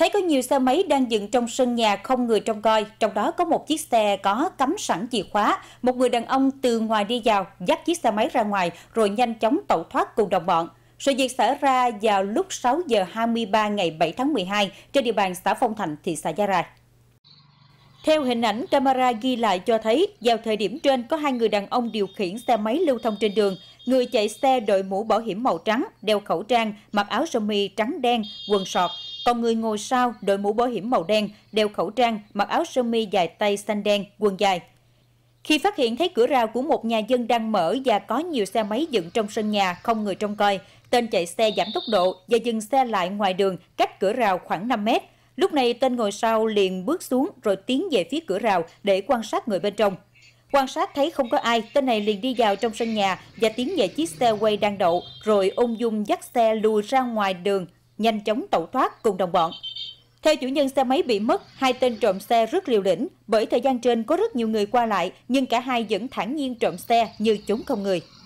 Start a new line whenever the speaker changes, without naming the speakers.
Thấy có nhiều xe máy đang dựng trong sân nhà không người trông coi, trong đó có một chiếc xe có cắm sẵn chìa khóa. Một người đàn ông từ ngoài đi vào, dắt chiếc xe máy ra ngoài rồi nhanh chóng tẩu thoát cùng đồng bọn. Sự việc xảy ra vào lúc 6 giờ 23 ngày 7 tháng 12 trên địa bàn xã Phong Thành, thị xã Gia Rai. Theo hình ảnh camera ghi lại cho thấy, vào thời điểm trên có hai người đàn ông điều khiển xe máy lưu thông trên đường. Người chạy xe đội mũ bảo hiểm màu trắng, đeo khẩu trang, mặc áo sơ mi trắng đen, quần sọt. Còn người ngồi sau đội mũ bảo hiểm màu đen, đeo khẩu trang, mặc áo sơ mi dài tay xanh đen, quần dài. Khi phát hiện thấy cửa rào của một nhà dân đang mở và có nhiều xe máy dựng trong sân nhà, không người trông coi, tên chạy xe giảm tốc độ và dừng xe lại ngoài đường cách cửa rào khoảng 5 mét. Lúc này tên ngồi sau liền bước xuống rồi tiến về phía cửa rào để quan sát người bên trong. Quan sát thấy không có ai, tên này liền đi vào trong sân nhà và tiến về chiếc xe quay đang đậu, rồi ung dung dắt xe lùi ra ngoài đường, nhanh chóng tẩu thoát cùng đồng bọn. Theo chủ nhân xe máy bị mất, hai tên trộm xe rất liều lĩnh, bởi thời gian trên có rất nhiều người qua lại, nhưng cả hai vẫn thản nhiên trộm xe như chúng không người.